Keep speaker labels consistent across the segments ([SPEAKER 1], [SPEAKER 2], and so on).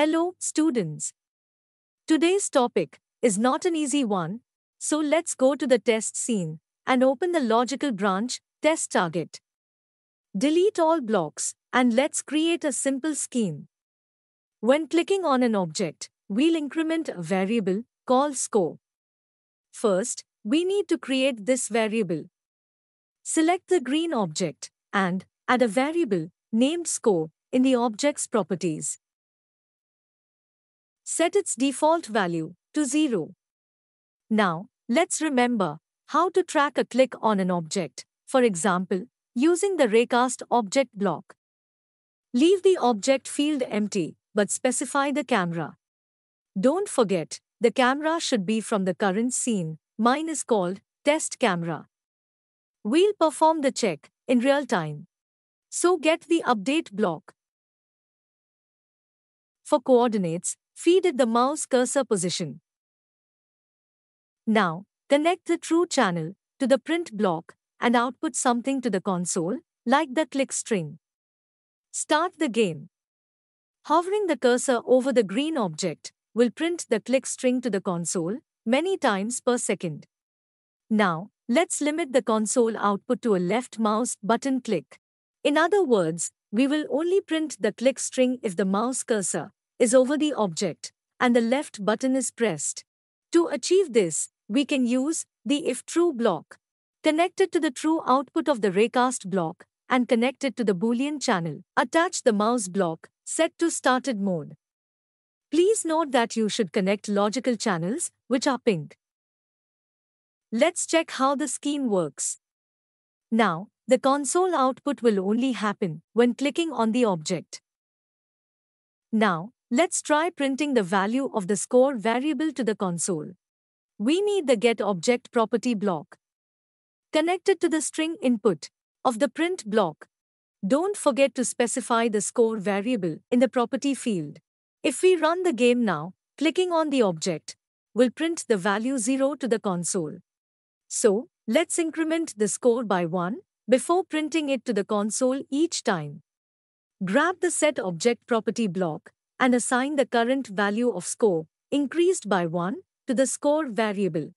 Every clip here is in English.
[SPEAKER 1] Hello, students. Today's topic is not an easy one, so let's go to the test scene and open the logical branch test target. Delete all blocks and let's create a simple scheme. When clicking on an object, we'll increment a variable called score. First, we need to create this variable. Select the green object and add a variable named score in the object's properties set its default value to 0. Now, let's remember how to track a click on an object, for example, using the raycast object block. Leave the object field empty, but specify the camera. Don't forget, the camera should be from the current scene, mine is called test camera. We'll perform the check in real time. So get the update block. For coordinates, feed it the mouse cursor position. Now, connect the true channel to the print block and output something to the console, like the click string. Start the game. Hovering the cursor over the green object will print the click string to the console many times per second. Now, let's limit the console output to a left mouse button click. In other words, we will only print the click string if the mouse cursor is over the object, and the left button is pressed. To achieve this, we can use the if true block. Connect it to the true output of the raycast block and connect it to the boolean channel. Attach the mouse block, set to started mode. Please note that you should connect logical channels, which are pink. Let's check how the scheme works. Now, the console output will only happen when clicking on the object. Now, Let's try printing the value of the score variable to the console. We need the get object property block connected to the string input of the print block. Don't forget to specify the score variable in the property field. If we run the game now, clicking on the object will print the value 0 to the console. So, let's increment the score by 1 before printing it to the console each time. Grab the set object property block and assign the current value of score, increased by 1, to the score variable.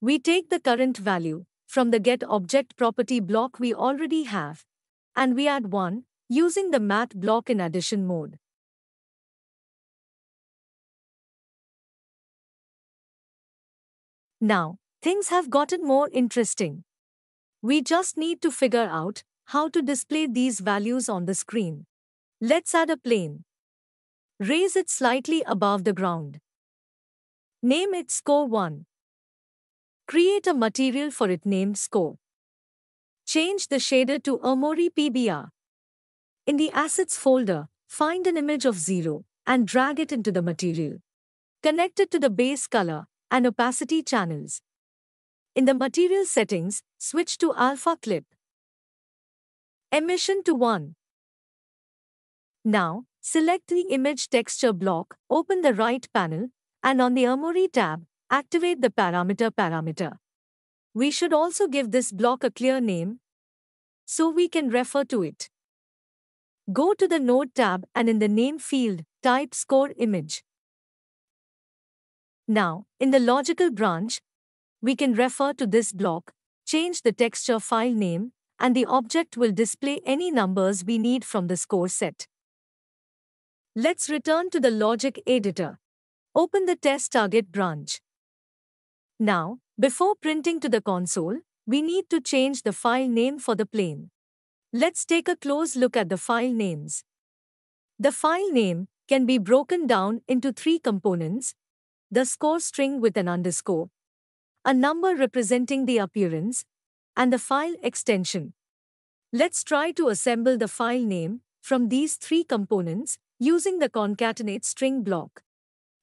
[SPEAKER 1] We take the current value from the get object property block we already have, and we add 1 using the math block in addition mode. Now, things have gotten more interesting. We just need to figure out how to display these values on the screen. Let's add a plane. Raise it slightly above the ground. Name it score 1. Create a material for it named score. Change the shader to Omori PBR. In the Assets folder, find an image of 0 and drag it into the material. Connect it to the base color and opacity channels. In the material settings, switch to alpha clip. Emission to 1. Now, Select the Image Texture block, open the right panel, and on the Armory tab, activate the Parameter parameter. We should also give this block a clear name so we can refer to it. Go to the Node tab and in the Name field, type Score Image. Now, in the logical branch, we can refer to this block, change the texture file name, and the object will display any numbers we need from the score set. Let's return to the logic editor. Open the test target branch. Now, before printing to the console, we need to change the file name for the plane. Let's take a close look at the file names. The file name can be broken down into three components, the score string with an underscore, a number representing the appearance, and the file extension. Let's try to assemble the file name from these three components using the concatenate string block.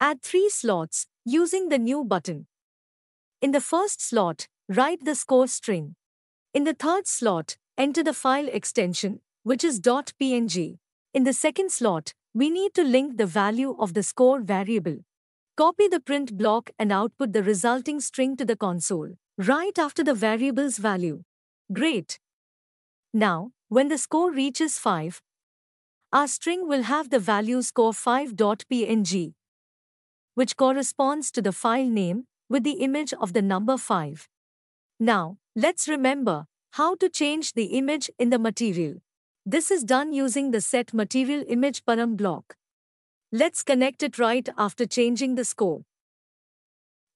[SPEAKER 1] Add three slots, using the new button. In the first slot, write the score string. In the third slot, enter the file extension, which is .png. In the second slot, we need to link the value of the score variable. Copy the print block and output the resulting string to the console, right after the variable's value. Great! Now, when the score reaches 5, our string will have the value score5.png, which corresponds to the file name with the image of the number 5. Now, let's remember how to change the image in the material. This is done using the set material image param block. Let's connect it right after changing the score.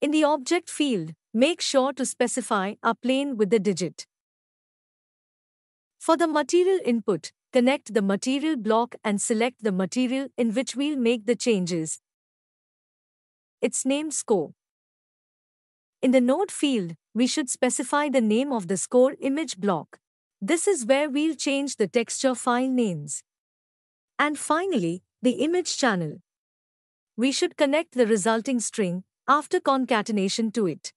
[SPEAKER 1] In the object field, make sure to specify a plane with the digit. For the material input, connect the material block and select the material in which we'll make the changes. It's named score. In the node field, we should specify the name of the score image block. This is where we'll change the texture file names. And finally, the image channel. We should connect the resulting string after concatenation to it.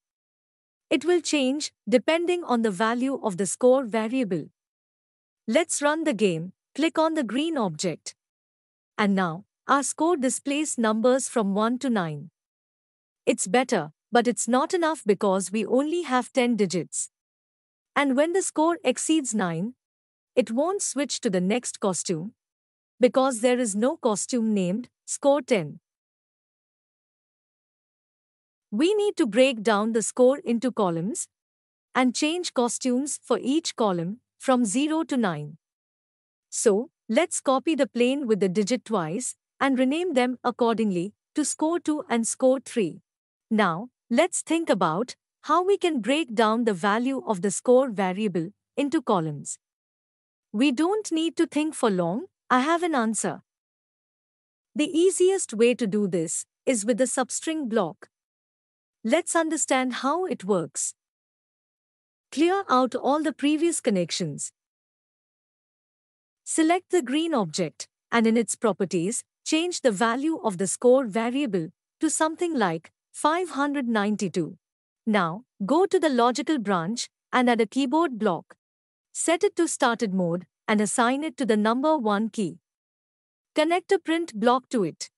[SPEAKER 1] It will change depending on the value of the score variable. Let's run the game, click on the green object. And now, our score displays numbers from 1 to 9. It's better, but it's not enough because we only have 10 digits. And when the score exceeds 9, it won't switch to the next costume because there is no costume named score 10. We need to break down the score into columns and change costumes for each column from 0 to 9. So, let's copy the plane with the digit twice and rename them accordingly to score 2 and score 3. Now, let's think about how we can break down the value of the score variable into columns. We don't need to think for long, I have an answer. The easiest way to do this is with the substring block. Let's understand how it works. Clear out all the previous connections. Select the green object, and in its properties, change the value of the score variable to something like 592. Now, go to the logical branch and add a keyboard block. Set it to started mode and assign it to the number 1 key. Connect a print block to it.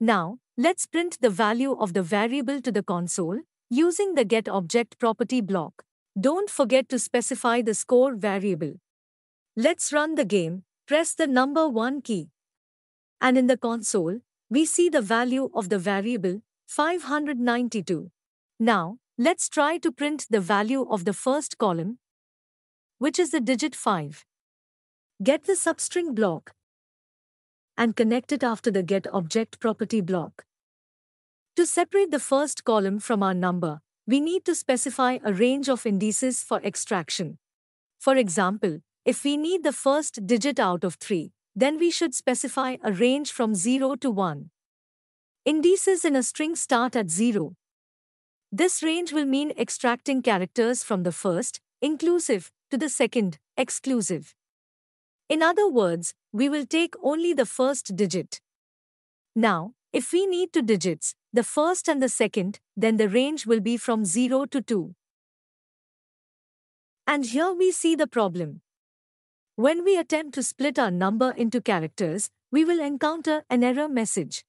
[SPEAKER 1] Now, let's print the value of the variable to the console using the get object property block. Don't forget to specify the score variable. Let's run the game, press the number 1 key. And in the console, we see the value of the variable, 592. Now, let's try to print the value of the first column, which is the digit 5. Get the substring block and connect it after the get object property block. To separate the first column from our number, we need to specify a range of indices for extraction. For example, if we need the first digit out of 3, then we should specify a range from 0 to 1. Indices in a string start at 0. This range will mean extracting characters from the first, inclusive, to the second, exclusive. In other words, we will take only the first digit. Now, if we need two digits, the first and the second, then the range will be from 0 to 2. And here we see the problem. When we attempt to split our number into characters, we will encounter an error message.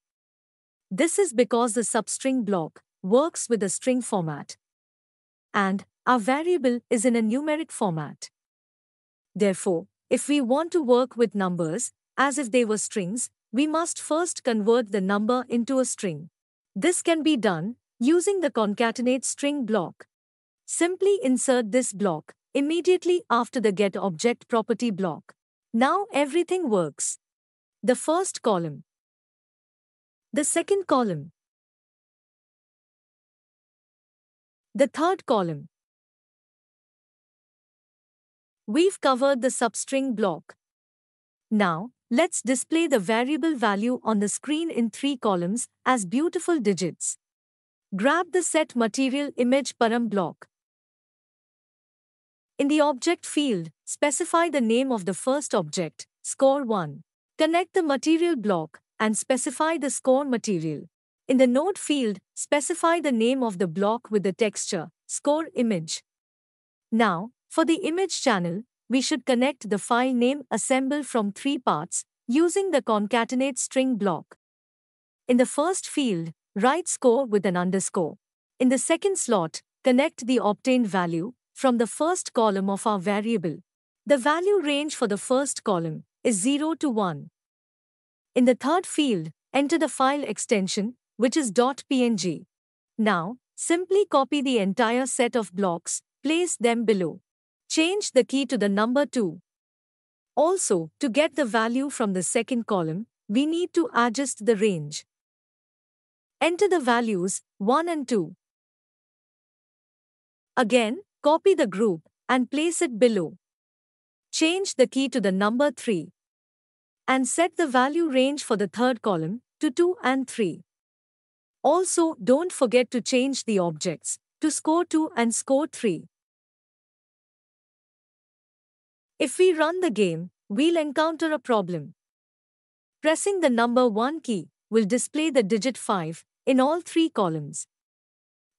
[SPEAKER 1] This is because the substring block works with a string format. And our variable is in a numeric format. Therefore, if we want to work with numbers, as if they were strings, we must first convert the number into a string. This can be done using the concatenate string block. Simply insert this block immediately after the get object property block. Now everything works. The first column. The second column. The third column. We've covered the substring block. Now, Let's display the variable value on the screen in three columns as beautiful digits. Grab the Set Material Image Param block. In the object field, specify the name of the first object, score 1. Connect the material block and specify the score material. In the node field, specify the name of the block with the texture, score image. Now, for the image channel, we should connect the file name assemble from three parts using the concatenate string block. In the first field, write score with an underscore. In the second slot, connect the obtained value from the first column of our variable. The value range for the first column is 0 to 1. In the third field, enter the file extension, which is .png. Now, simply copy the entire set of blocks, place them below. Change the key to the number 2. Also, to get the value from the second column, we need to adjust the range. Enter the values 1 and 2. Again, copy the group and place it below. Change the key to the number 3. And set the value range for the third column to 2 and 3. Also, don't forget to change the objects to score 2 and score 3. If we run the game, we'll encounter a problem. Pressing the number 1 key will display the digit 5 in all three columns.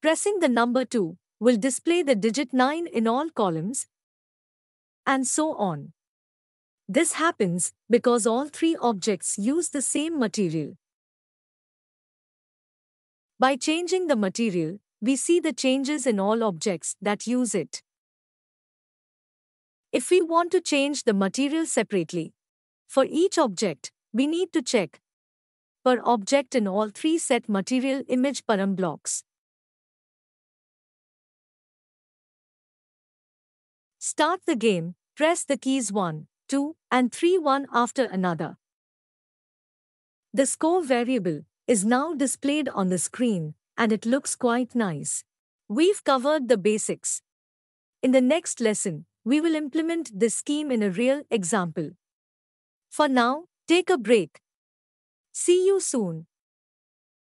[SPEAKER 1] Pressing the number 2 will display the digit 9 in all columns, and so on. This happens because all three objects use the same material. By changing the material, we see the changes in all objects that use it. If we want to change the material separately for each object, we need to check per object in all three set material image param blocks. Start the game, press the keys 1, 2, and 3 one after another. The score variable is now displayed on the screen and it looks quite nice. We've covered the basics. In the next lesson, we will implement this scheme in a real example. For now, take a break. See you soon.